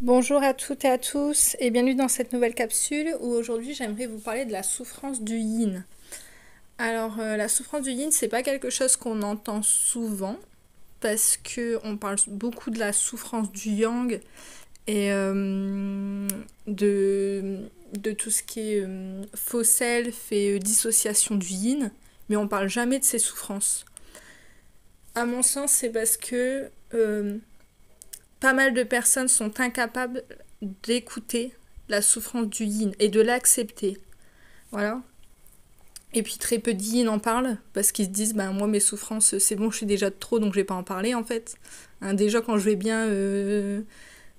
Bonjour à toutes et à tous et bienvenue dans cette nouvelle capsule où aujourd'hui j'aimerais vous parler de la souffrance du yin. Alors euh, la souffrance du yin c'est pas quelque chose qu'on entend souvent parce que on parle beaucoup de la souffrance du yang et euh, de, de, tout ce qui est euh, faux self et dissociation du yin mais on parle jamais de ces souffrances. À mon sens c'est parce que pas mal de personnes sont incapables d'écouter la souffrance du yin et de l'accepter. Voilà. Et puis très peu de yin en parlent parce qu'ils se disent ben moi mes souffrances c'est bon je suis déjà trop donc je vais pas en parler en fait. Hein, déjà quand je vais bien euh,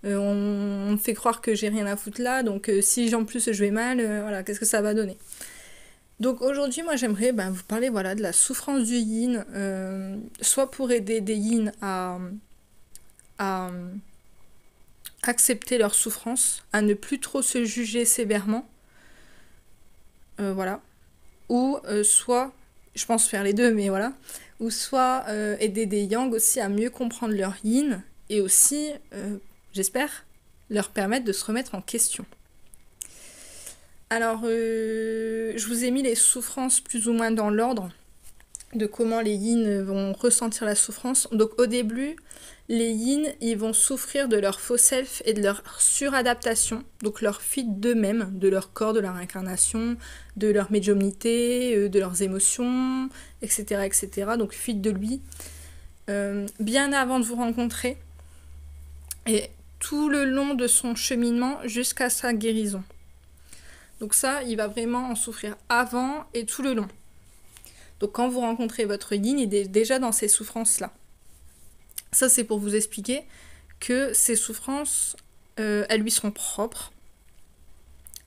euh, on, me fait croire que j'ai rien à foutre là donc euh, si en plus je vais mal voilà qu'est-ce que ça va donner. Donc aujourd'hui moi j'aimerais bah, vous parler voilà de la souffrance du yin soit pour aider des yin à à euh, accepter leur souffrance, à ne plus trop se juger sévèrement. Euh, voilà. Ou euh, soit, je pense faire les deux, mais voilà. Ou soit aider des yang aussi à mieux comprendre leur yin et aussi, j'espère, leur permettre de se remettre en question. Alors, je vous ai mis les souffrances plus ou moins dans l'ordre de comment les yin vont ressentir la souffrance. Donc au début, les yin ils vont souffrir de leur faux self et de leur suradaptation, donc leur fuite d'eux-mêmes, de leur corps, de leur incarnation, de leur médiumnité, euh, de leurs émotions, etc. etc. donc fuite de lui, euh, bien avant de vous rencontrer, et tout le long de son cheminement jusqu'à sa guérison. Donc ça, il va vraiment en souffrir avant et tout le long. Donc quand vous rencontrez votre yin, il est déjà dans ces souffrances-là. Ça, c'est pour vous expliquer que ces souffrances, euh, elles lui sont propres,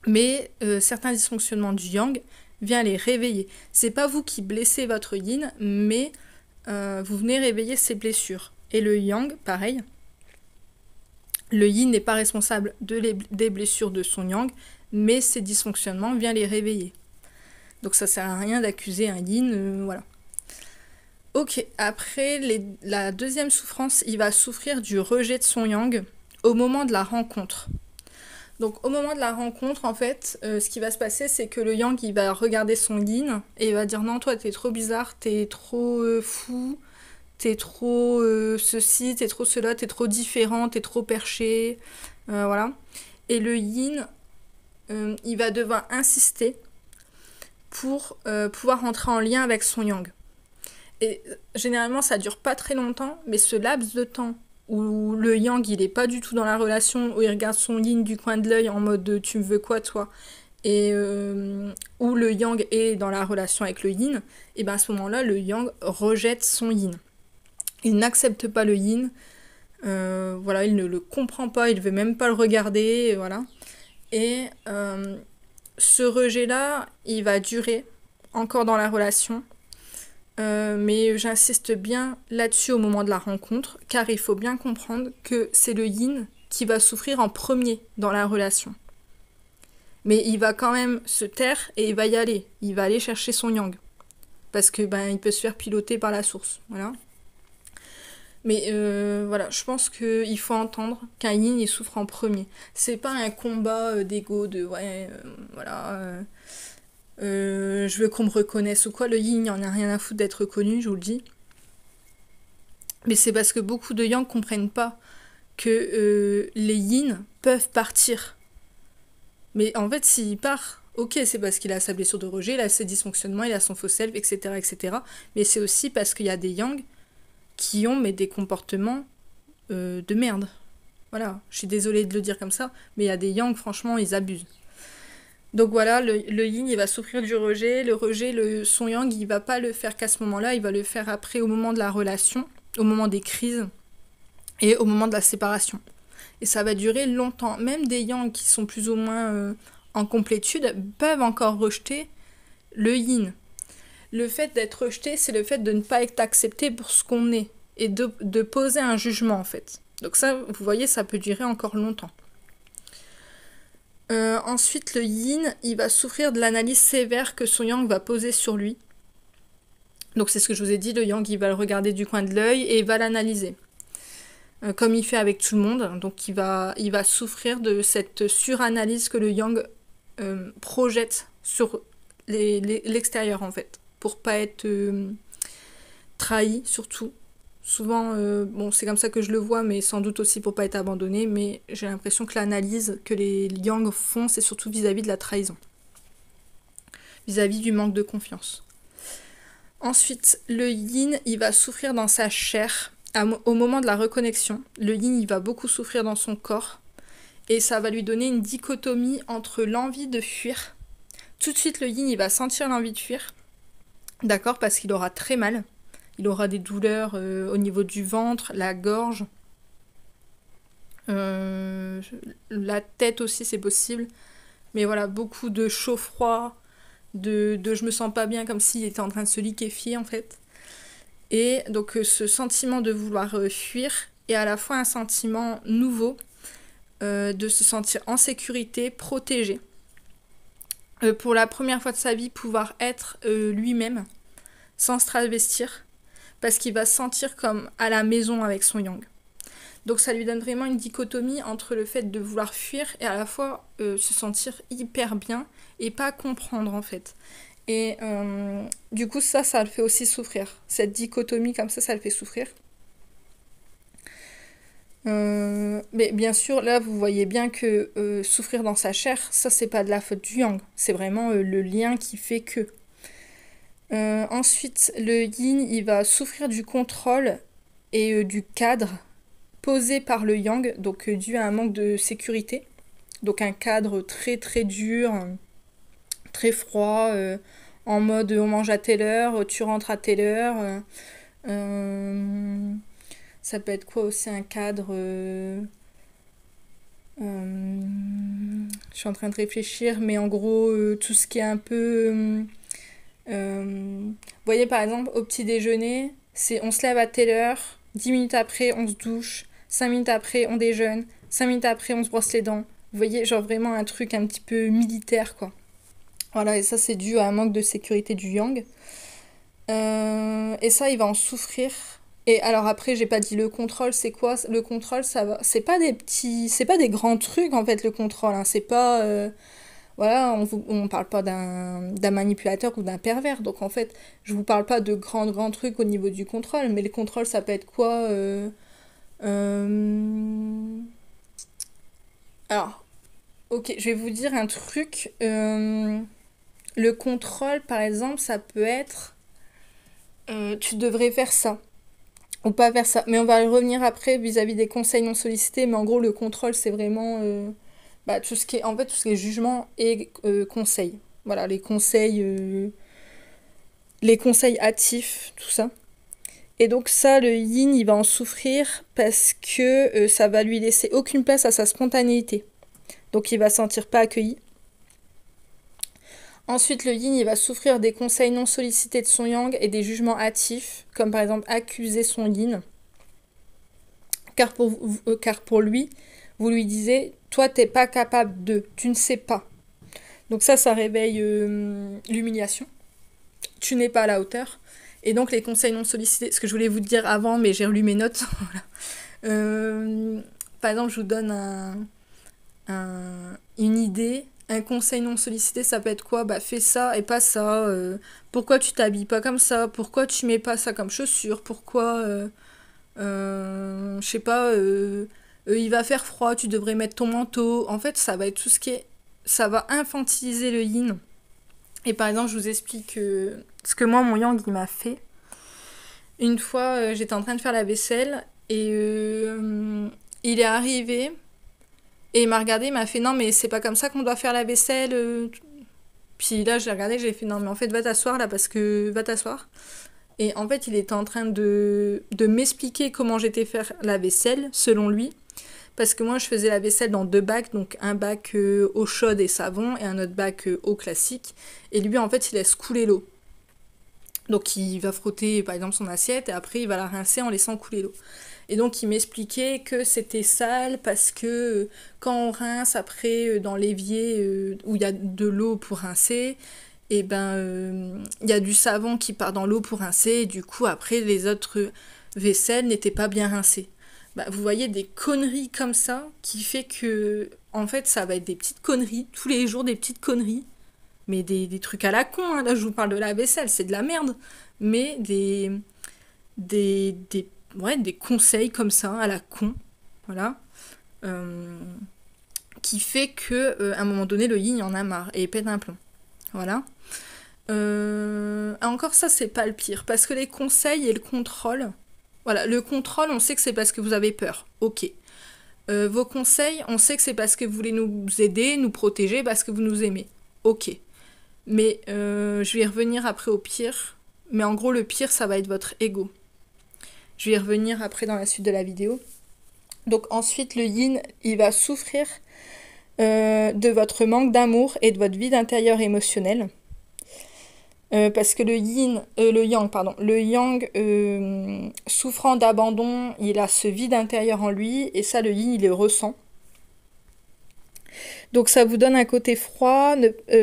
mais euh, certains dysfonctionnements du yang viennent les réveiller. C'est pas vous qui blessez votre yin, mais euh, vous venez réveiller ses blessures. Et le yang, pareil. Le yin n'est pas responsable des blessures de son yang, mais ses dysfonctionnements viennent les réveiller. Donc ça sert à rien d'accuser un yin, euh, voilà. Ok, après la deuxième souffrance, il va souffrir du rejet de son yang au moment de la rencontre. Donc au moment de la rencontre, en fait, euh, ce qui va se passer, c'est que le yang, il va regarder son yin et il va dire non, toi, t'es trop bizarre, t'es trop euh, fou, t'es trop ceci, t'es trop cela, t'es trop différent, t'es trop perché, voilà. Et le yin, il va devoir insister pour euh, pouvoir entrer en lien avec son yang. Et euh, généralement, ça dure pas très longtemps, mais ce laps de temps où le yang, il est pas du tout dans la relation, où il regarde son yin du coin de l'œil en mode tu me veux quoi toi et euh, où le yang est dans la relation avec le yin, et bien à ce moment-là, le yang rejette son yin. Il n'accepte pas le yin, voilà, il ne le comprend pas, il ne veut même pas le regarder, voilà. Et ce rejet-là, il va durer encore dans la relation. Euh, mais j'insiste bien là-dessus au moment de la rencontre, car il faut bien comprendre que c'est le yin qui va souffrir en premier dans la relation. Mais il va quand même se taire et il va y aller. Il va aller chercher son yang. Parce que ben il peut se faire piloter par la source. Voilà. Mais euh, voilà, je pense qu'il faut entendre qu'un yin il souffre en premier. C'est pas un combat euh, d'ego de ouais, euh, voilà, je veux qu'on me reconnaisse ou quoi. Le yin, il en a rien à foutre d'être reconnu, je vous le dis. Mais c'est parce que beaucoup de yang comprennent pas que les yin peuvent partir. Mais en fait, s'il part, ok, c'est parce qu'il a sa blessure de rejet, il a ses dysfonctionnements, il a son faux self, etc. etc. mais c'est aussi parce qu'il y a des yang qui ont mais des comportements euh, de merde. Voilà, je suis désolée de le dire comme ça, mais il y a des yang, franchement, ils abusent. Donc voilà, le, yin, il va souffrir du rejet. Le rejet, le, son yang, il va pas le faire qu'à ce moment-là, il va le faire après, au moment de la relation, au moment des crises et au moment de la séparation. Et ça va durer longtemps. Même des yang qui sont plus ou moins euh, en complétude peuvent encore rejeter le yin le fait d'être rejeté, c'est le fait de ne pas être accepté pour ce qu'on est et de, poser un jugement en fait. Donc ça, vous voyez, ça peut durer encore longtemps. Euh, ensuite, le yin, il va souffrir de l'analyse sévère que son yang va poser sur lui. Donc c'est ce que je vous ai dit, le yang, il va le regarder du coin de l'œil et il va l'analyser. Euh, comme il fait avec tout le monde, hein. donc il va, il va souffrir de cette suranalyse que le yang euh, projette sur l'extérieur en fait pour pas être euh, trahi surtout. Souvent, euh, bon, c'est comme ça que je le vois, mais sans doute aussi pour pas être abandonné. Mais j'ai l'impression que l'analyse que les yang font, c'est surtout vis-à-vis de la trahison, vis-à-vis -vis du manque de confiance. Ensuite, le yin, il va souffrir dans sa chair au moment de la reconnexion. Le yin, il va beaucoup souffrir dans son corps, et ça va lui donner une dichotomie entre l'envie de fuir. Tout de suite, le yin, il va sentir l'envie de fuir, D'accord Parce qu'il aura très mal. Il aura des douleurs euh, au niveau du ventre, la gorge. Euh, la tête aussi, c'est possible. Mais voilà, beaucoup de chaud-froid, de, je me sens pas bien, comme s'il était en train de se liquéfier en fait. Et donc euh, ce sentiment de vouloir fuir et à la fois un sentiment nouveau de se sentir en sécurité, protégé. Euh, pour la première fois de sa vie pouvoir être euh, lui-même sans se travestir parce qu'il va se sentir comme à la maison avec son yang. Donc ça lui donne vraiment une dichotomie entre le fait de vouloir fuir et à la fois euh, se sentir hyper bien et pas comprendre en fait. Et du coup ça, ça le fait aussi souffrir. Cette dichotomie comme ça, ça le fait souffrir. Euh, mais bien sûr, là, vous voyez bien que euh, souffrir dans sa chair, ça, c'est pas de la faute du yang. C'est vraiment euh, le lien qui fait que. ensuite, le yin, il va souffrir du contrôle et du cadre posé par le yang, donc dû à un manque de sécurité. Donc un cadre très très dur, très froid, en mode on mange à telle heure, tu rentres à telle heure. Ça peut être quoi aussi un cadre euh, euh, Je suis en train de réfléchir, mais en gros, euh, tout ce qui est un peu... vous voyez par exemple, au petit déjeuner, c'est on se lève à telle heure, 10 minutes après, on se douche, 5 minutes après, on déjeune, 5 minutes après, on se brosse les dents. Vous voyez, genre vraiment un truc un petit peu militaire, quoi. Voilà, et ça, c'est dû à un manque de sécurité du yang. et ça, il va en souffrir et alors après, j'ai pas dit le contrôle, c'est quoi Le contrôle, ça va. C'est pas des petits. C'est pas des grands trucs, en fait, le contrôle. Hein. C'est pas. Euh, voilà, on parle pas d'un manipulateur ou d'un pervers. Donc en fait, je vous parle pas de grands, grands trucs au niveau du contrôle. Mais le contrôle, ça peut être quoi euh, euh, Alors, ok, je vais vous dire un truc. Le contrôle, par exemple, ça peut être. tu devrais faire ça ou pas faire ça. Mais on va y revenir après vis-à-vis des conseils non sollicités. Mais en gros, le contrôle, c'est vraiment euh, bah, tout ce qui est en fait tout ce jugement et conseils. Euh, conseil. Voilà, les conseils, euh, les conseils hâtifs, tout ça. Et donc ça, le yin, il va en souffrir parce que ça va lui laisser aucune place à sa spontanéité. Donc il va se sentir pas accueilli, Ensuite, le yin, il va souffrir des conseils non sollicités de son yang et des jugements hâtifs, comme par exemple accuser son yin. Car pour, euh, car pour lui, vous lui disiez, toi, t'es pas capable de, tu ne sais pas. Donc ça, ça réveille euh, l'humiliation. Tu n'es pas à la hauteur. Et donc les conseils non sollicités, ce que je voulais vous dire avant, mais j'ai relu mes notes. Euh, par exemple, je vous donne une idée un conseil non sollicité, ça peut être quoi Bah fais ça et pas ça. Euh, pourquoi tu t'habilles pas comme ça Pourquoi tu mets pas ça comme chaussure Pourquoi... Euh, euh, je sais pas, il va faire froid, tu devrais mettre ton manteau. En fait, ça va être tout ce qui est... Ça va infantiliser le yin. Et par exemple, je vous explique ce que moi, mon yang, il m'a fait. Une fois, j'étais en train de faire la vaisselle et il est arrivé et il m'a regardé, il m'a fait non, mais c'est pas comme ça qu'on doit faire la vaisselle. Euh, Puis là, j'ai regardé, j'ai fait non, mais en fait, va t'asseoir là parce que va t'asseoir. Et en fait, il était en train de, de m'expliquer comment j'étais faire la vaisselle, selon lui. Parce que moi, je faisais la vaisselle dans deux bacs, donc un bac euh, eau chaude et savon et un autre bac au euh, eau classique. Et lui, en fait, il laisse couler l'eau. Donc il va frotter, par exemple, son assiette et après, il va la rincer en laissant couler l'eau. Et donc il m'expliquait que c'était sale parce que euh, quand on rince après euh, dans l'évier euh, où il y a de l'eau pour rincer, et eh ben il y a du savon qui part dans l'eau pour rincer et du coup après les autres vaisselles n'étaient pas bien rincées. Bah, vous voyez des conneries comme ça qui fait que en fait ça va être des petites conneries, tous les jours des petites conneries mais des, trucs à la con, hein. là je vous parle de la vaisselle, c'est de la merde, mais des, des, des ouais, des conseils comme ça, à la con, voilà, euh, qui fait que euh, à un moment donné, le yin en a marre et pète un plomb. Voilà. Euh, ah, encore ça, c'est pas le pire, parce que les conseils et le contrôle, voilà, le contrôle, on sait que c'est parce que vous avez peur, ok. vos conseils, on sait que c'est parce que vous voulez nous aider, nous protéger, parce que vous nous aimez, ok. Mais je vais y revenir après au pire, mais en gros, le pire, ça va être votre ego. Je vais y revenir après dans la suite de la vidéo. Donc ensuite, le yin, il va souffrir euh, de votre manque d'amour et de votre vide intérieur émotionnel. Euh, parce que le yin, euh, le yang, pardon, le yang souffrant d'abandon, il a ce vide intérieur en lui, et ça, le yin, il le ressent. Donc ça vous donne un côté froid,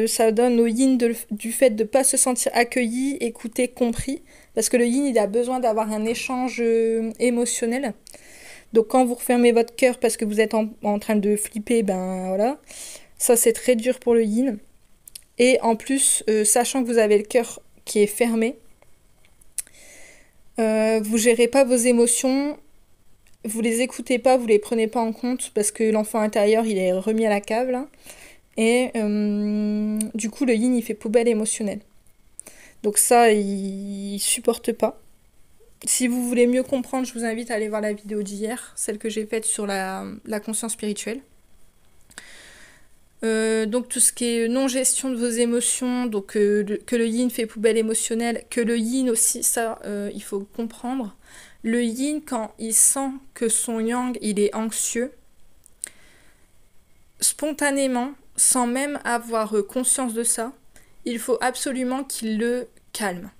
ça donne au yin du fait de ne pas se sentir accueilli, écouté, compris, parce que le yin, il a besoin d'avoir un échange euh, émotionnel. Donc quand vous refermez votre cœur parce que vous êtes en, train de flipper, ben voilà, ça c'est très dur pour le yin. Et en plus, euh, sachant que vous avez le cœur qui est fermé, euh, vous gérez pas vos émotions, vous les écoutez pas, vous les prenez pas en compte parce que l'enfant intérieur il est remis à la cave Et du coup, le yin il fait poubelle émotionnelle. Donc ça, il, supporte pas. Si vous voulez mieux comprendre, je vous invite à aller voir la vidéo d'hier, celle que j'ai faite sur la, conscience spirituelle. Euh, donc tout ce qui est non-gestion de vos émotions, donc euh, que le yin fait poubelle émotionnelle, que le yin aussi, ça euh, il faut comprendre. Le yin, quand il sent que son yang il est anxieux, spontanément, sans même avoir conscience de ça, il faut absolument qu'il le calme.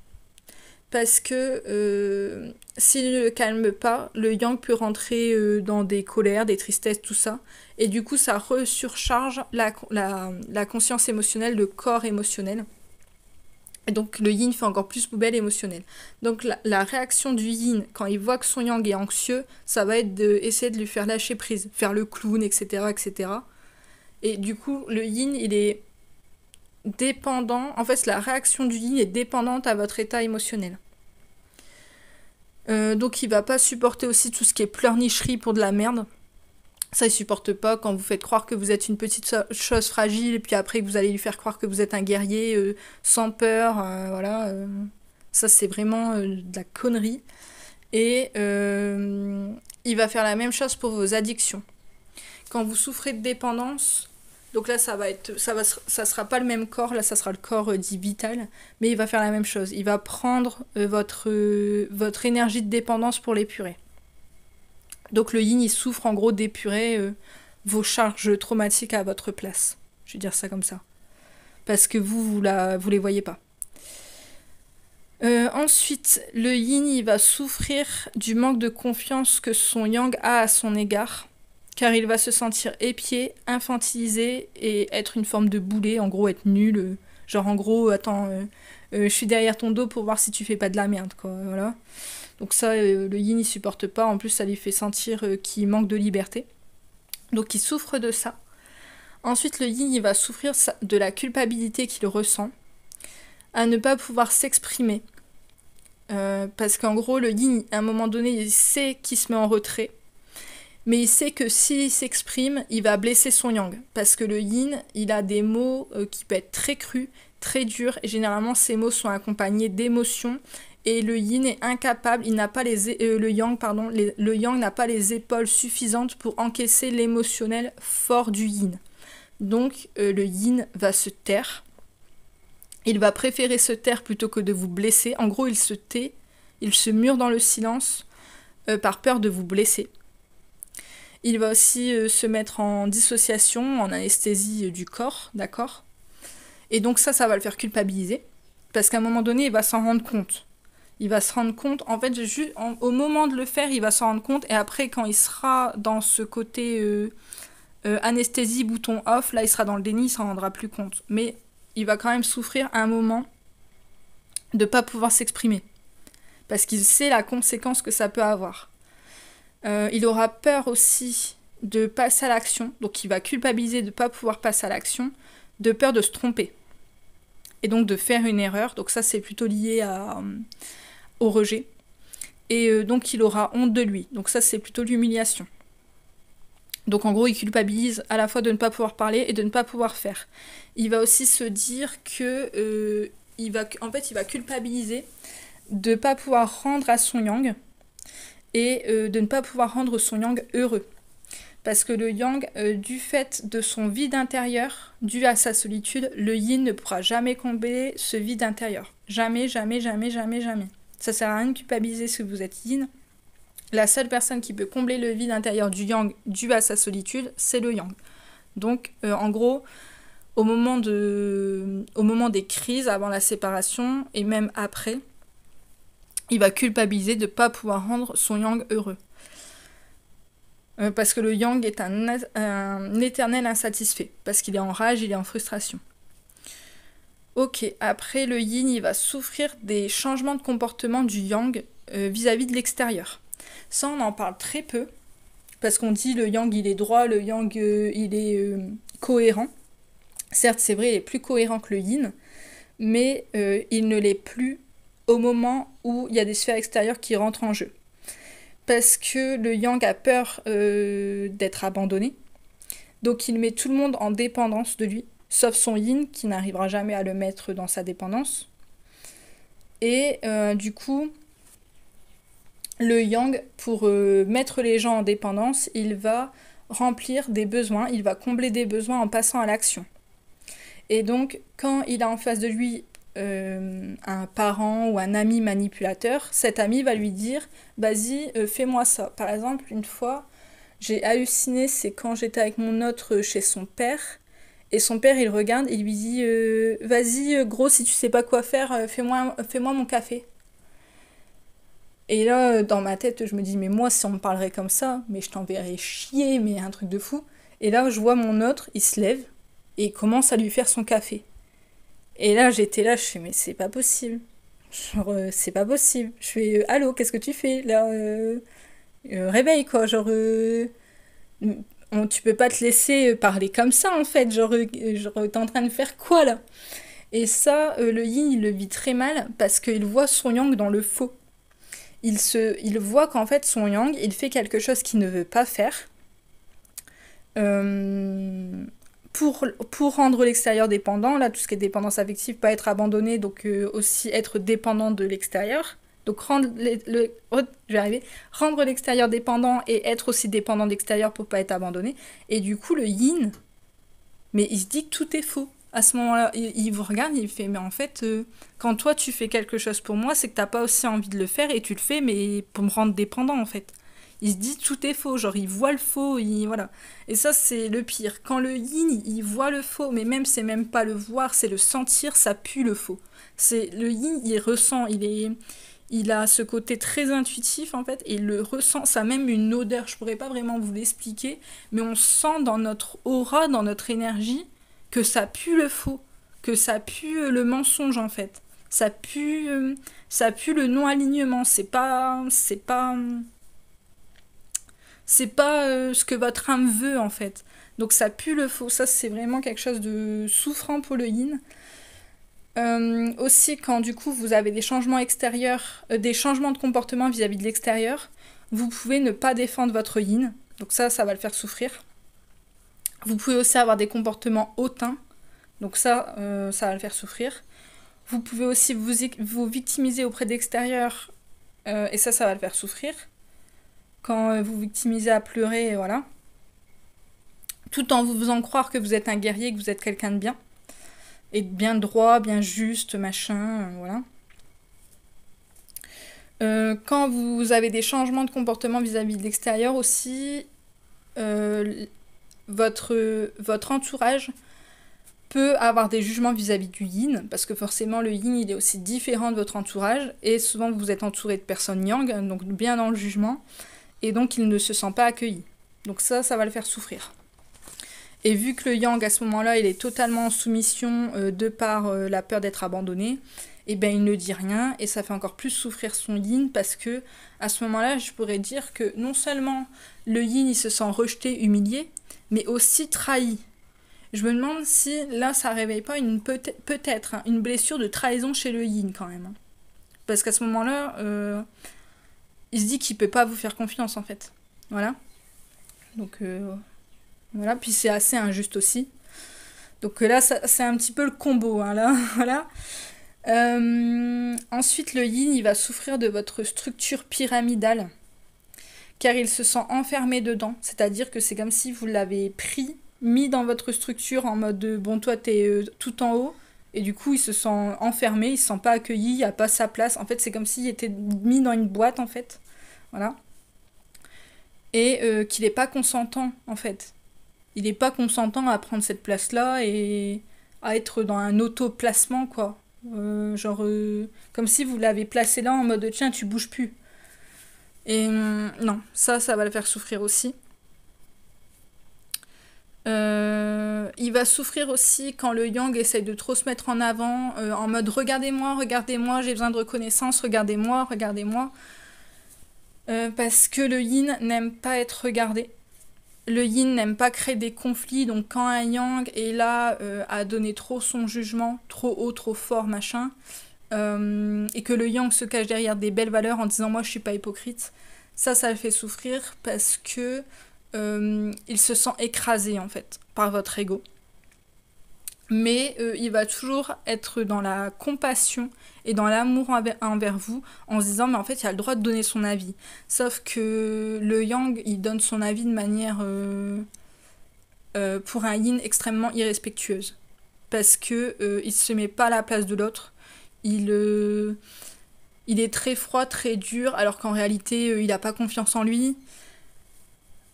Parce que euh, s'il ne le calme pas, le yang peut rentrer euh, dans des colères, des tristesses, tout ça. Et du coup, ça resurcharge la, la, conscience émotionnelle, le corps émotionnel. Et donc le yin fait encore plus poubelle émotionnelle. Donc la, réaction du yin, quand il voit que son yang est anxieux, ça va être d'essayer de, de lui faire lâcher prise, faire le clown, etc., etc. Et du coup, le yin, il est dépendant, en fait la réaction du lit est dépendante à votre état émotionnel. Euh, donc il va pas supporter aussi tout ce qui est pleurnicherie pour de la merde. Ça il supporte pas quand vous faites croire que vous êtes une petite chose fragile et puis après vous allez lui faire croire que vous êtes un guerrier euh, sans peur, euh, voilà. ça c'est vraiment de la connerie. Et il va faire la même chose pour vos addictions. Quand vous souffrez de dépendance, donc là, ça va être, ça va, ça sera pas le même corps. Là, ça sera le corps euh, dit vital, mais il va faire la même chose. Il va prendre euh, votre euh, votre énergie de dépendance pour l'épurer. Donc le Yin, il souffre en gros d'épurer vos charges traumatiques à votre place. Je vais dire ça comme ça, parce que vous vous la, vous les voyez pas. ensuite, le Yin, il va souffrir du manque de confiance que son Yang a à son égard car il va se sentir épié, infantilisé et être une forme de boulet, en gros être nul. Euh, genre en gros, attends, euh, euh, je suis derrière ton dos pour voir si tu fais pas de la merde, Voilà. Donc ça, le yin, il supporte pas. En plus, ça lui fait sentir qu'il manque de liberté. Donc il souffre de ça. Ensuite, le yin, il va souffrir de la culpabilité qu'il ressent à ne pas pouvoir s'exprimer. parce qu'en gros, le yin, à un moment donné, il sait qu'il se met en retrait mais il sait que s'il s'exprime, il va blesser son yang. Parce que le yin, il a des mots euh, qui peuvent être très crus, très durs, et généralement ces mots sont accompagnés d'émotions. Et le yin est incapable, il n'a pas les euh, le yang pardon, le yang n'a pas les épaules suffisantes pour encaisser l'émotionnel fort du yin. Donc euh, le yin va se taire. Il va préférer se taire plutôt que de vous blesser. En gros, il se tait, il se mure dans le silence par peur de vous blesser. Il va aussi euh, se mettre en dissociation, en anesthésie euh, du corps, d'accord Et donc ça, ça va le faire culpabiliser, parce qu'à un moment donné, il va s'en rendre compte. Il va se rendre compte, en fait, juste au moment de le faire, il va s'en rendre compte, et après, quand il sera dans ce côté euh, anesthésie, bouton off, là, il sera dans le déni, il s'en rendra plus compte. Mais il va quand même souffrir un moment de ne pas pouvoir s'exprimer, parce qu'il sait la conséquence que ça peut avoir. Euh, il aura peur aussi de passer à l'action, donc il va culpabiliser de ne pas pouvoir passer à l'action, de peur de se tromper et donc de faire une erreur. Donc ça c'est plutôt lié à, euh, au rejet. Et euh, donc il aura honte de lui. Donc ça c'est plutôt l'humiliation. Donc en gros il culpabilise à la fois de ne pas pouvoir parler et de ne pas pouvoir faire. Il va aussi se dire que il va, en fait il va culpabiliser de ne pas pouvoir rendre à son yang et euh, de ne pas pouvoir rendre son yang heureux. Parce que le yang, euh, du fait de son vide intérieur, dû à sa solitude, le yin ne pourra jamais combler ce vide intérieur. Jamais, jamais, jamais, jamais, jamais. Ça sert à rien de culpabiliser si vous êtes yin. La seule personne qui peut combler le vide intérieur du yang dû à sa solitude, c'est le yang. Donc, euh, en gros, au moment, de, au moment des crises, avant la séparation et même après, il va culpabiliser de ne pas pouvoir rendre son yang heureux. Euh, parce que le yang est un, éternel insatisfait, parce qu'il est en rage, il est en frustration. Ok, après le yin, il va souffrir des changements de comportement du yang euh, vis-à-vis de l'extérieur. Ça, on en parle très peu, parce qu'on dit le yang, il est droit, le yang, euh, il est cohérent. Certes, c'est vrai, il est plus cohérent que le yin, mais il ne l'est plus au moment où il y a des sphères extérieures qui rentrent en jeu. Parce que le yang a peur euh, d'être abandonné. Donc il met tout le monde en dépendance de lui, sauf son yin qui n'arrivera jamais à le mettre dans sa dépendance. Et euh, du coup, le yang, pour euh, mettre les gens en dépendance, il va remplir des besoins, il va combler des besoins en passant à l'action. Et donc, quand il a en face de lui euh, un parent ou un ami manipulateur, cet ami va lui dire Vas-y, euh, fais-moi ça. Par exemple, une fois, j'ai halluciné, c'est quand j'étais avec mon autre chez son père. Et son père, il regarde, il lui dit euh, Vas-y, gros, si tu sais pas quoi faire, fais-moi fais mon café. Et là, dans ma tête, je me dis Mais moi, si on me parlerait comme ça, mais je t'enverrais chier, mais un truc de fou. Et là, je vois mon autre, il se lève et commence à lui faire son café. Et là, j'étais là, je fais, mais c'est pas possible. Genre, euh, c'est pas possible. Je fais, euh, allô, qu'est-ce que tu fais Là, euh, réveille quoi. Genre, mm, tu peux pas te laisser parler comme ça en fait. Genre, t'es en train de faire quoi là Et ça, le yin, il le vit très mal parce qu'il voit son yang dans le faux. Il, se, il voit qu'en fait, son yang, il fait quelque chose qu'il ne veut pas faire. Euh pour, pour rendre l'extérieur dépendant, là tout ce qui est dépendance affective, pas être abandonné, donc euh, aussi être dépendant de l'extérieur. Donc rendre oh, rendre l'extérieur dépendant et être aussi dépendant de l'extérieur pour pas être abandonné. Et du coup le yin, mais il se dit que tout est faux. À ce moment-là, il, vous regarde, il fait mais en fait euh, quand toi tu fais quelque chose pour moi, c'est que t'as pas aussi envie de le faire et tu le fais mais pour me rendre dépendant en fait il se dit tout est faux, genre il voit le faux, il voilà. Et ça c'est le pire. Quand le yin il voit le faux, mais même c'est même pas le voir, c'est le sentir, ça pue le faux. C'est le yin il ressent, il est il a ce côté très intuitif en fait et il le ressent, ça a même une odeur, je pourrais pas vraiment vous l'expliquer, mais on sent dans notre aura, dans notre énergie que ça pue le faux, que ça pue le mensonge en fait. Ça pue ça pue le non alignement, c'est pas c'est pas c'est pas euh, ce que votre âme veut en fait. Donc ça pue le faux, ça c'est vraiment quelque chose de souffrant pour le yin. Euh, aussi quand du coup vous avez des changements extérieurs, euh, des changements de comportement vis-à-vis de l'extérieur, vous pouvez ne pas défendre votre yin, donc ça ça va le faire souffrir. Vous pouvez aussi avoir des comportements hautains, donc ça ça va le faire souffrir. Vous pouvez aussi vous, vous victimiser auprès d'extérieur et ça ça va le faire souffrir quand euh, vous victimisez à pleurer, voilà. Tout en vous faisant croire que vous êtes un guerrier, que vous êtes quelqu'un de bien. Et bien droit, bien juste, machin, euh, voilà. Euh, quand vous avez des changements de comportement vis-à-vis de l'extérieur aussi, votre, entourage peut avoir des jugements vis à -vis du yin, parce que forcément le yin il est aussi différent de votre entourage, et souvent vous êtes entouré de personnes yang, donc bien dans le jugement et donc il ne se sent pas accueilli. Donc ça, ça va le faire souffrir. Et vu que le yang à ce moment-là, il est totalement en soumission euh, de par euh, la peur d'être abandonné, eh ben il ne dit rien et ça fait encore plus souffrir son yin parce que à ce moment-là, je pourrais dire que non seulement le yin il se sent rejeté, humilié, mais aussi trahi. Je me demande si là ça réveille pas une peut-être hein, une blessure de trahison chez le yin quand même. Hein. Parce qu'à ce moment-là, euh, il se dit qu'il peut pas vous faire confiance en fait. Voilà. Donc euh, voilà, puis c'est assez injuste aussi. Donc euh, là, c'est un petit peu le combo, hein, là, voilà. Euh, ensuite, le yin, il va souffrir de votre structure pyramidale, car il se sent enfermé dedans. C'est-à-dire que c'est comme si vous l'avez pris, mis dans votre structure en mode bon, toi, t'es tout en haut, et du coup, il se sent enfermé, il se sent pas accueilli, il a pas sa place. En fait, c'est comme s'il était mis dans une boîte, en fait. Voilà. Et euh, qu'il n'est pas consentant, en fait. Il n'est pas consentant à prendre cette place-là et à être dans un auto-placement, quoi. Euh, genre, euh, comme si vous l'avez placé là en mode tiens, tu bouges plus. Et hum, non, ça, ça va le faire souffrir aussi. Euh, il va souffrir aussi quand le yang essaie de trop se mettre en avant, euh, en mode regardez-moi, regardez-moi, j'ai besoin de reconnaissance, regardez-moi, regardez-moi. Euh, parce que le yin n'aime pas être regardé. Le yin n'aime pas créer des conflits, donc quand un yang est là à donner trop son jugement, trop haut, trop fort, machin, et que le yang se cache derrière des belles valeurs en disant moi je suis pas hypocrite, ça, ça le fait souffrir parce que euh, il se sent écrasé en fait par votre ego. Mais euh, il va toujours être dans la compassion et dans l'amour envers vous en se disant mais en fait il a le droit de donner son avis. Sauf que le yang il donne son avis de manière euh, pour un yin extrêmement irrespectueuse parce que il se met pas à la place de l'autre. Il il est très froid, très dur alors qu'en réalité il n'a pas confiance en lui.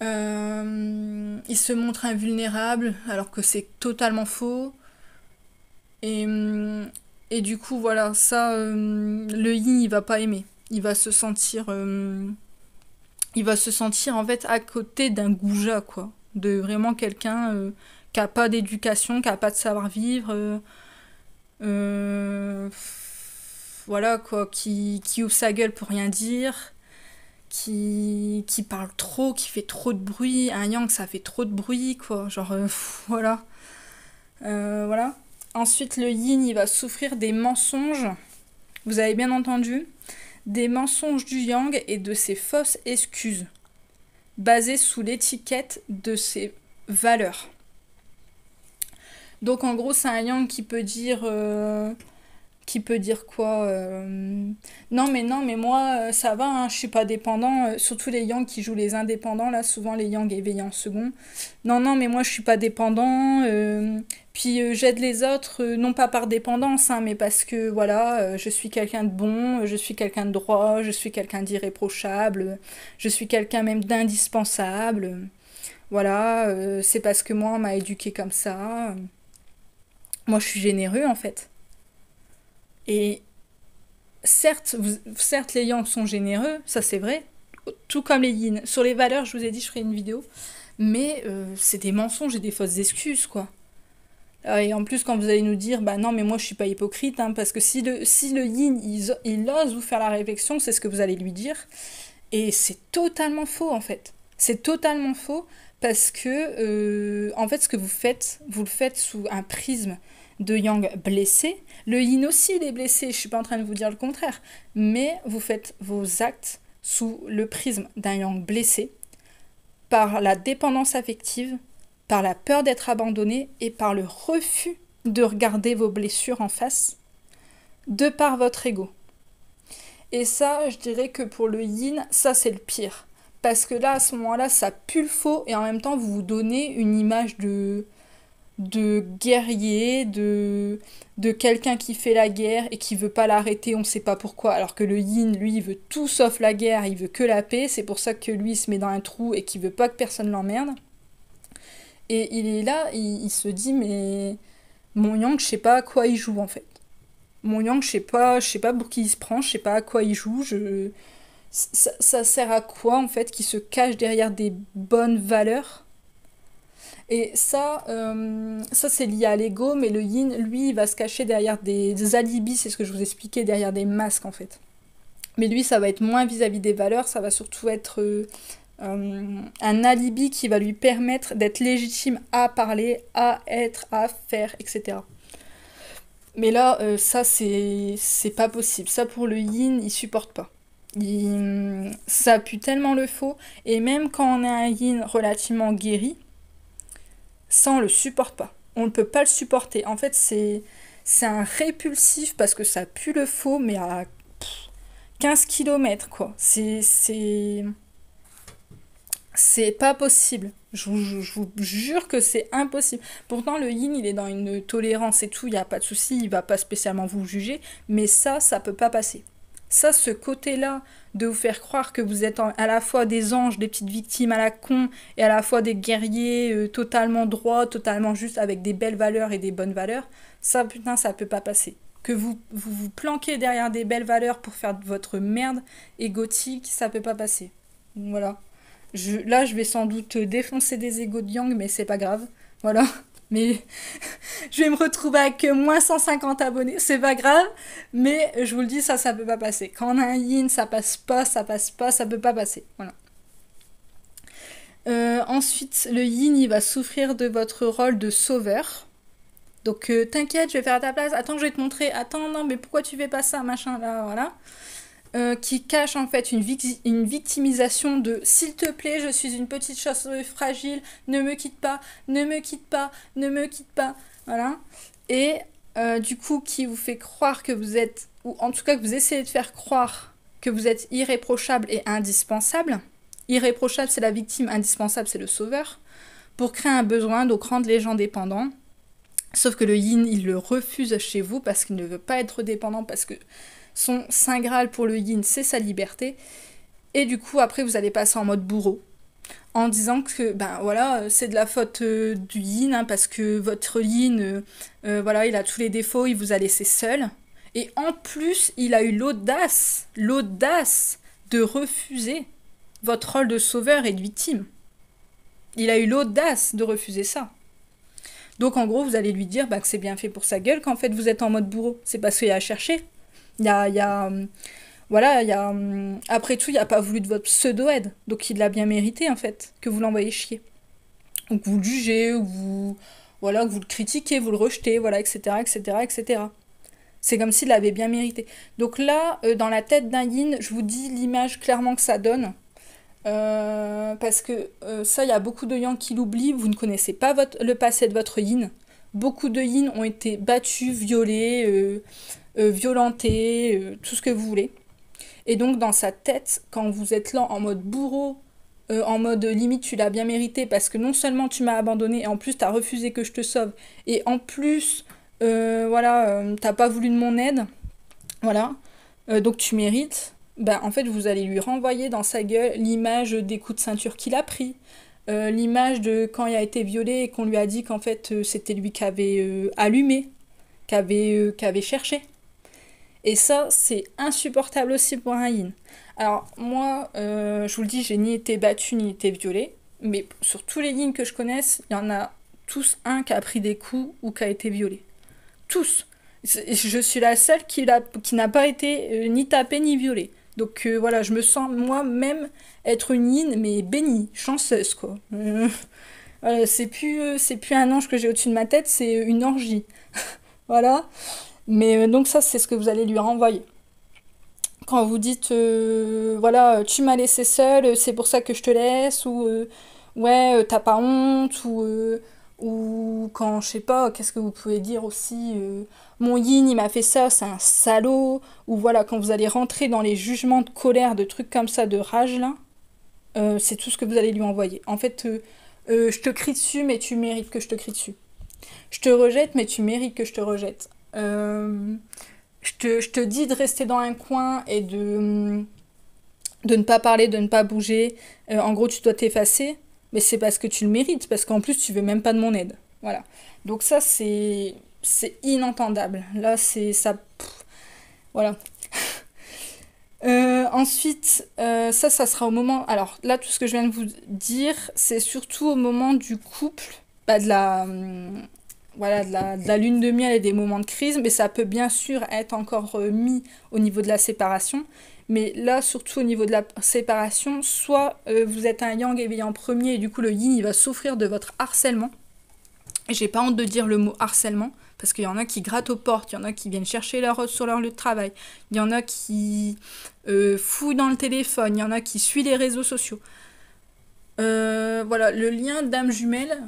Euh, il se montre invulnérable alors que c'est totalement faux. Et, hum, et, du coup, voilà, ça, hum, le yin, il va pas aimer. Il va se sentir. Hum, il va se sentir en fait à côté d'un goujat, quoi. De vraiment quelqu'un euh, qui a pas d'éducation, qui a pas de savoir-vivre. Euh, voilà, quoi. Qui, qui ouvre sa gueule pour rien dire qui, qui parle trop, qui fait trop de bruit. Un yang, ça fait trop de bruit, quoi. Genre, euh, voilà. Euh, voilà. Ensuite, le yin, il va souffrir des mensonges. Vous avez bien entendu Des mensonges du yang et de ses fausses excuses, basées sous l'étiquette de ses valeurs. Donc, en gros, c'est un yang qui peut dire. Euh, qui peut dire quoi euh, Non, mais non, mais moi, euh, ça va, hein, je suis pas dépendant. Euh, surtout les Yang qui jouent les indépendants, là, souvent les Yang éveillés en second. Non, non, mais moi, je suis pas dépendant. puis j'aide les autres, non pas par dépendance, hein, mais parce que, voilà, je suis quelqu'un de bon, je suis quelqu'un de droit, je suis quelqu'un d'irréprochable, je suis quelqu'un même d'indispensable. Voilà, c'est parce que moi, on m'a éduqué comme ça. Moi, je suis généreux, en fait. Et certes, les yang sont généreux, ça c'est vrai, tout comme les yin. Sur les valeurs, je vous ai dit, je ferai une vidéo, mais euh, c'est des mensonges et des fausses excuses, quoi. Euh, et en plus, quand vous allez nous dire, bah non, mais moi je suis pas hypocrite, hein, parce que si le, si le yin, il, ose vous faire la réflexion, c'est ce que vous allez lui dire. Et c'est totalement faux, en fait. C'est totalement faux, parce que, euh, en fait, ce que vous faites, vous le faites sous un prisme de Yang blessé. Le Yin aussi, il est blessé, je suis pas en train de vous dire le contraire. Mais vous faites vos actes sous le prisme d'un Yang blessé, par la dépendance affective, par la peur d'être abandonné et par le refus de regarder vos blessures en face, de par votre ego. Et ça, je dirais que pour le yin, ça c'est le pire. Parce que là, à ce moment-là, ça pue le faux et en même temps, vous vous donnez une image de, de guerrier, de, de quelqu'un qui fait la guerre et qui veut pas l'arrêter, on ne sait pas pourquoi, alors que le yin, lui, il veut tout sauf la guerre, il veut que la paix, c'est pour ça que lui il se met dans un trou et qu'il veut pas que personne l'emmerde. Et il est là, il, se dit, mais mon yang, je sais pas à quoi il joue en fait. Mon yang, je sais pas, je sais pas pour qui il se prend, je sais pas à quoi il joue, je... ça, ça sert à quoi en fait qu'il se cache derrière des bonnes valeurs et ça, euh, ça c'est lié à l'ego, mais le yin, lui, il va se cacher derrière des, alibis, c'est ce que je vous expliquais, derrière des masques en fait. Mais lui, ça va être moins vis-à-vis des valeurs, ça va surtout être euh, euh, un alibi qui va lui permettre d'être légitime à parler, à être, à faire, etc. Mais là, ça, c'est pas possible. Ça, pour le yin, il supporte pas. Il, ça pue tellement le faux. Et même quand on a un yin relativement guéri, ça, on le supporte pas. On ne peut pas le supporter. En fait, c'est un répulsif parce que ça pue le faux, mais à 15 km, quoi. C'est. C'est. pas possible. Je vous, jure que c'est impossible. Pourtant, le yin, il est dans une tolérance et tout, il n'y a pas de souci, il va pas spécialement vous juger, mais ça, ça peut pas passer. Ça, ce côté-là, de vous faire croire que vous êtes à la fois des anges, des petites victimes à la con, et à la fois des guerriers euh, totalement droits, totalement justes, avec des belles valeurs et des bonnes valeurs, ça, putain, ça peut pas passer. Que vous vous, planquez derrière des belles valeurs pour faire votre merde égotique, ça peut pas passer. Voilà. là, je vais sans doute défoncer des égos de Yang, mais c'est pas grave. Voilà mais je vais me retrouver avec moins 150 abonnés, c'est pas grave, mais je vous le dis, ça, ça peut pas passer. Quand on a un yin, ça passe pas, ça passe pas, ça peut pas passer. Voilà. Euh, ensuite, le yin, il va souffrir de votre rôle de sauveur. Donc, euh, t'inquiète, je vais faire à ta place. Attends, je vais te montrer. Attends, non, mais pourquoi tu fais pas ça, machin, là, voilà. Euh, qui cache en fait une, une victimisation de s'il te plaît, je suis une petite chose fragile, ne me quitte pas, ne me quitte pas, ne me quitte pas. Voilà. Et euh, du coup, qui vous fait croire que vous êtes, ou en tout cas que vous essayez de faire croire que vous êtes irréprochable et indispensable. Irréprochable, c'est la victime, indispensable, c'est le sauveur, pour créer un besoin, donc rendre les gens dépendants. Sauf que le yin, il le refuse chez vous parce qu'il ne veut pas être dépendant, parce que son saint graal pour le yin, c'est sa liberté. Et du coup, après, vous allez passer en mode bourreau en disant que ben voilà c'est de la faute euh, du yin hein, parce que votre yin euh, euh, voilà il a tous les défauts il vous a laissé seul et en plus il a eu l'audace l'audace de refuser votre rôle de sauveur et de victime il a eu l'audace de refuser ça donc en gros vous allez lui dire ben, que c'est bien fait pour sa gueule qu'en fait vous êtes en mode bourreau c'est parce qu'il a cherché il y a, hum, voilà, il y a, hum, après tout, il n'a pas voulu de votre pseudo-aide, donc il l'a bien mérité en fait, que vous l'envoyez chier. Donc vous le jugez, ou vous, voilà, vous le critiquez, vous le rejetez, voilà, etc., etc., etc. C'est comme s'il l'avait bien mérité. Donc là, euh, dans la tête d'un yin, je vous dis l'image clairement que ça donne. Euh, parce que euh, ça, il y a beaucoup de yin qui l'oublient. Vous ne connaissez pas votre, le passé de votre yin. Beaucoup de yin ont été battus, violés, violenté euh, violenter, euh, tout ce que vous voulez. Et donc dans sa tête, quand vous êtes là en mode bourreau, euh, en mode limite tu l'as bien mérité parce que non seulement tu m'as abandonné et en plus t'as refusé que je te sauve et en plus voilà t'as pas voulu de mon aide, voilà donc tu mérites. Ben, en fait, vous allez lui renvoyer dans sa gueule l'image des coups de ceinture qu'il a pris, l'image de quand il a été violé et qu'on lui a dit qu'en fait c'était lui qui avait allumé, qui avait cherché. Et ça, c'est insupportable aussi pour un yin. Alors, moi, euh, je vous le dis, j'ai ni été battue, ni été violée. Mais sur tous les yin que je connaisse, il y en a tous un qui a pris des coups ou qui a été violé. Tous. Je suis la seule qui, qui n'a pas été euh, ni tapée ni violée. Donc euh, voilà, je me sens moi-même être une yin, mais bénie, chanceuse quoi. c'est plus, c'est plus un ange que j'ai au-dessus de ma tête, c'est une orgie. voilà. Mais euh, donc ça, c'est ce que vous allez lui renvoyer. Quand vous dites, euh, voilà, tu m'as laissé seule, c'est pour ça que je te laisse, ou euh, ouais, t'as pas honte, ou, ou quand, je sais pas, qu'est-ce que vous pouvez dire aussi, mon yin, il m'a fait ça, c'est un salaud, ou voilà, quand vous allez rentrer dans les jugements de colère, de trucs comme ça, de rage, là, c'est tout ce que vous allez lui envoyer. En fait, je te crie dessus, mais tu mérites que je te crie dessus. Je te rejette, mais tu mérites que je te rejette. Euh, je, te, dis de rester dans un coin et de, de ne pas parler, de ne pas bouger. Euh, en gros, tu dois t'effacer, mais c'est parce que tu le mérites, parce qu'en plus, tu veux même pas de mon aide. Voilà. Donc ça, c'est c'est inentendable. Là, c'est ça. voilà. Euh, ensuite, ça, ça sera au moment. Alors là, tout ce que je viens de vous dire, c'est surtout au moment du couple, pas bah, de la, voilà, de la, lune de miel et des moments de crise, mais ça peut bien sûr être encore mis au niveau de la séparation. Mais là, surtout au niveau de la séparation, soit euh, vous êtes un yang éveillé en premier et du coup le yin il va souffrir de votre harcèlement. J'ai pas honte de dire le mot harcèlement parce qu'il y en a qui grattent aux portes, il y en a qui viennent chercher leur, sur leur lieu de travail, il y en a qui euh, fouillent dans le téléphone, il y en a qui suivent les réseaux sociaux. Euh, voilà, le lien d'âme jumelle,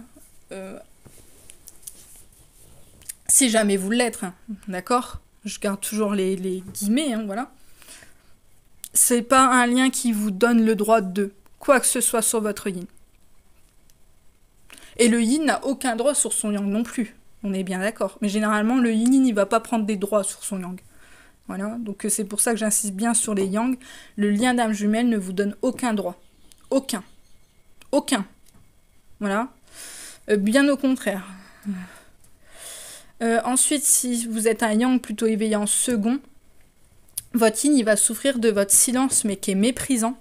si jamais vous l'êtes, hein, d'accord Je garde toujours les, guillemets, hein, voilà. C'est pas un lien qui vous donne le droit de quoi que ce soit sur votre yin. Et le yin n'a aucun droit sur son yang non plus. On est bien d'accord. Mais généralement, le yin n'y va pas prendre des droits sur son yang. Voilà, donc euh, c'est pour ça que j'insiste bien sur les yang. Le lien d'âme jumelle ne vous donne aucun droit. Aucun. Aucun. Voilà. Euh, bien au contraire. Euh, ensuite, si vous êtes un yang plutôt éveillé en second, votre yin, il va souffrir de votre silence, mais qui est méprisant.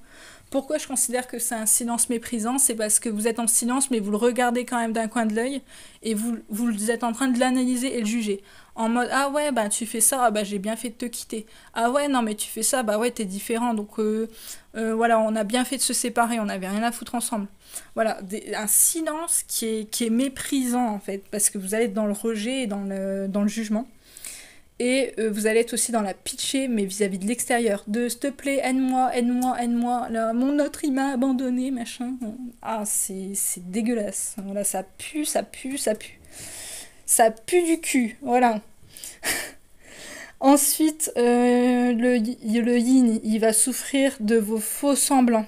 Pourquoi je considère que c'est un silence méprisant C'est parce que vous êtes en silence, mais vous le regardez quand même d'un coin de l'œil et vous, vous êtes en train de l'analyser et le juger. En mode Ah ouais, bah tu fais ça, ah bah j'ai bien fait de te quitter. Ah ouais, non, mais tu fais ça, bah ouais, t'es différent. Donc euh, euh, voilà, on a bien fait de se séparer, on avait rien à foutre ensemble. Voilà, un silence qui est, qui est méprisant en fait, parce que vous allez être dans le rejet et dans le, dans le jugement. Et euh, vous allez être aussi dans la pitcher, mais vis-à-vis de l'extérieur. De s'il te plaît, aide-moi, aide-moi, aide-moi. Mon autre, il m'a abandonné, machin. Ah, c'est dégueulasse. Voilà, ça pue, ça pue, ça pue. Ça pue du cul, voilà. Ensuite, euh, le, yin, il va souffrir de vos faux semblants,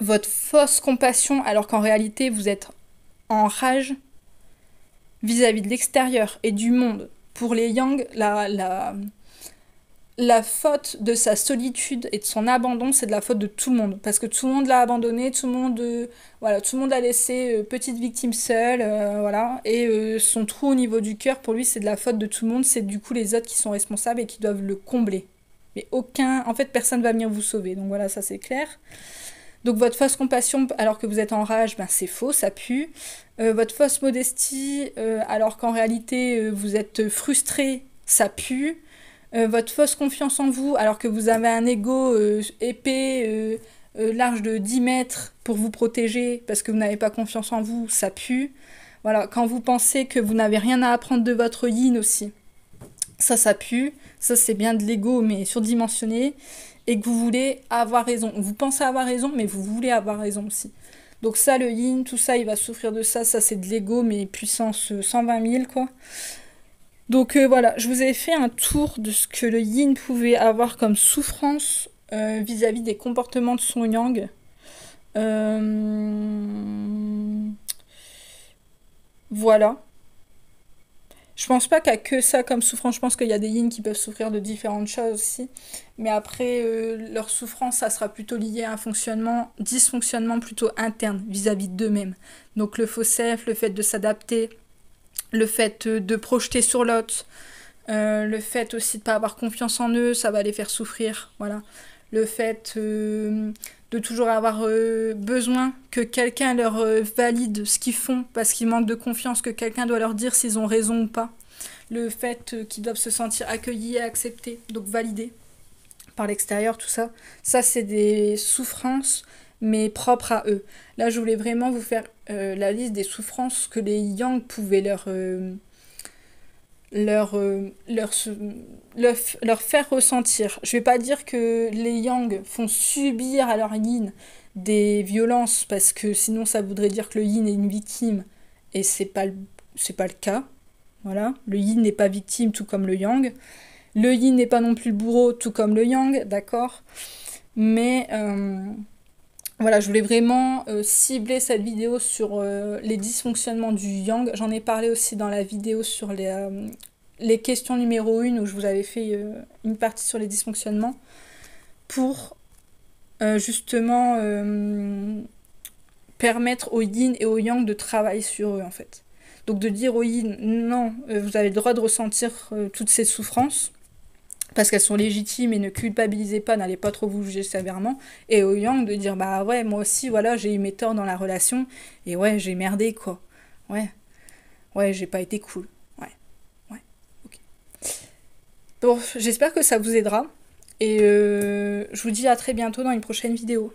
votre fausse compassion, alors qu'en réalité, vous êtes en rage vis à -vis de l'extérieur et du monde. Pour les Yang, la, la, la faute de sa solitude et de son abandon, c'est de la faute de tout le monde. Parce que tout le monde l'a abandonné, tout le monde, euh, voilà, tout le monde l'a laissé euh, petite victime seule, euh, voilà. Et son trou au niveau du cœur, pour lui, c'est de la faute de tout le monde. C'est du coup les autres qui sont responsables et qui doivent le combler. Mais aucun, en fait, personne va venir vous sauver. Donc voilà, ça c'est clair. Donc votre fausse compassion alors que vous êtes en rage, ben, c'est faux, ça pue. Euh, votre fausse modestie euh, alors qu'en réalité euh, vous êtes frustré, ça pue. votre fausse confiance en vous alors que vous avez un ego épais, large de 10 mètres pour vous protéger parce que vous n'avez pas confiance en vous, ça pue. Voilà, quand vous pensez que vous n'avez rien à apprendre de votre yin aussi, ça, ça pue. Ça, c'est bien de l'ego, mais surdimensionné et que vous voulez avoir raison. Vous pensez avoir raison, mais vous voulez avoir raison aussi. Donc ça, le yin, tout ça, il va souffrir de ça. Ça, c'est de l'ego, mais puissance 120 euh, 000, quoi. Donc euh, voilà, je vous ai fait un tour de ce que le yin pouvait avoir comme souffrance euh, vis-à-vis des comportements de son yang. Voilà. Je pense pas qu'il y a que ça comme souffrance. Je pense qu'il y a des yin qui peuvent souffrir de différentes choses aussi. Mais après, euh, leur souffrance, ça sera plutôt lié à un fonctionnement, dysfonctionnement plutôt interne vis-à-vis d'eux-mêmes. Donc le faux self, le fait de s'adapter, le fait euh, de projeter sur l'autre, euh, le fait aussi de pas avoir confiance en eux, ça va les faire souffrir. Voilà. Le fait toujours avoir euh, besoin que quelqu'un leur euh, valide ce qu'ils font parce qu'ils manquent de confiance, que quelqu'un doit leur dire s'ils ont raison ou pas. Le fait euh, qu'ils doivent se sentir accueillis et acceptés, donc validés par l'extérieur, tout ça. Ça, c'est des souffrances, mais propres à eux. Là, je voulais vraiment vous faire la liste des souffrances que les Yang pouvaient leur leur, euh, leur, leur, faire ressentir. Je ne vais pas dire que les yang font subir à leur yin des violences, parce que sinon ça voudrait dire que le yin est une victime, et ce n'est pas, pas le cas. Voilà, le yin n'est pas victime, tout comme le yang. Le yin n'est pas non plus le bourreau, tout comme le yang, d'accord Mais... Euh, voilà, je voulais vraiment euh, cibler cette vidéo sur euh, les dysfonctionnements du yang. J'en ai parlé aussi dans la vidéo sur les, euh, les questions numéro 1 où je vous avais fait une partie sur les dysfonctionnements pour justement permettre au yin et au yang de travailler sur eux en fait. Donc de dire au yin, non, vous avez le droit de ressentir toutes ces souffrances, parce qu'elles sont légitimes et ne culpabilisez pas, n'allez pas trop vous juger sévèrement. Et au Yang de dire bah ouais, moi aussi, voilà, j'ai eu mes torts dans la relation et ouais, j'ai merdé quoi. Ouais, ouais, j'ai pas été cool. Ouais, ouais, ok. Bon, j'espère que ça vous aidera et euh, je vous dis à très bientôt dans une prochaine vidéo.